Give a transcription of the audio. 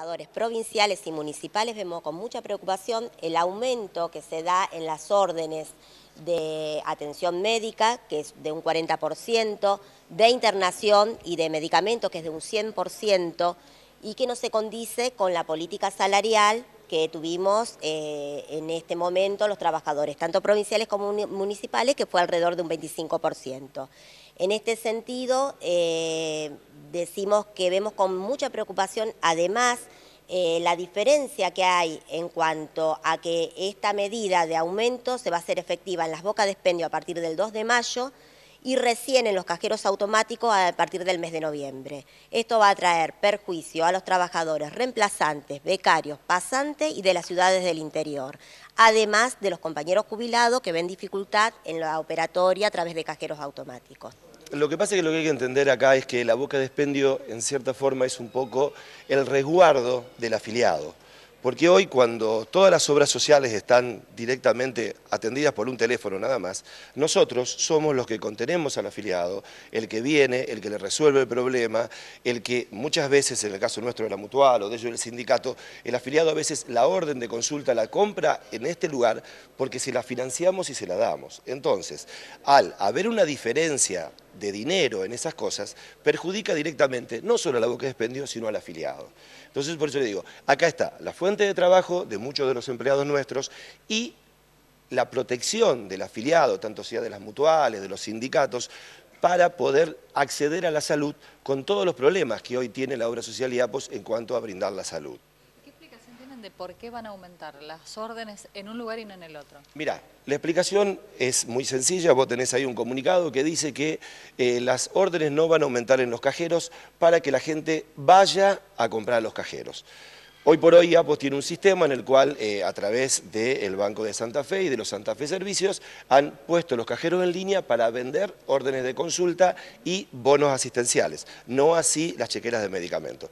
trabajadores provinciales y municipales vemos con mucha preocupación el aumento que se da en las órdenes de atención médica, que es de un 40%, de internación y de medicamentos, que es de un 100%, y que no se condice con la política salarial que tuvimos eh, en este momento los trabajadores, tanto provinciales como municipales, que fue alrededor de un 25%. En este sentido, eh, decimos que vemos con mucha preocupación, además, eh, la diferencia que hay en cuanto a que esta medida de aumento se va a hacer efectiva en las bocas de expendio a partir del 2 de mayo, y recién en los cajeros automáticos a partir del mes de noviembre. Esto va a traer perjuicio a los trabajadores reemplazantes, becarios, pasantes y de las ciudades del interior, además de los compañeros jubilados que ven dificultad en la operatoria a través de cajeros automáticos. Lo que pasa es que lo que hay que entender acá es que la boca de expendio, en cierta forma, es un poco el resguardo del afiliado. Porque hoy cuando todas las obras sociales están directamente atendidas por un teléfono nada más, nosotros somos los que contenemos al afiliado, el que viene, el que le resuelve el problema, el que muchas veces, en el caso nuestro de la mutual o de ellos del sindicato, el afiliado a veces la orden de consulta la compra en este lugar porque se la financiamos y se la damos. Entonces, al haber una diferencia de dinero en esas cosas perjudica directamente no solo la boca de expendio, sino al afiliado. Entonces, por eso le digo, acá está la fuente de trabajo de muchos de los empleados nuestros y la protección del afiliado, tanto sea de las mutuales, de los sindicatos, para poder acceder a la salud con todos los problemas que hoy tiene la obra social y APOS en cuanto a brindar la salud de por qué van a aumentar las órdenes en un lugar y no en el otro? Mira, la explicación es muy sencilla, vos tenés ahí un comunicado que dice que eh, las órdenes no van a aumentar en los cajeros para que la gente vaya a comprar a los cajeros. Hoy por hoy APOS tiene un sistema en el cual eh, a través del Banco de Santa Fe y de los Santa Fe Servicios han puesto los cajeros en línea para vender órdenes de consulta y bonos asistenciales, no así las chequeras de medicamentos.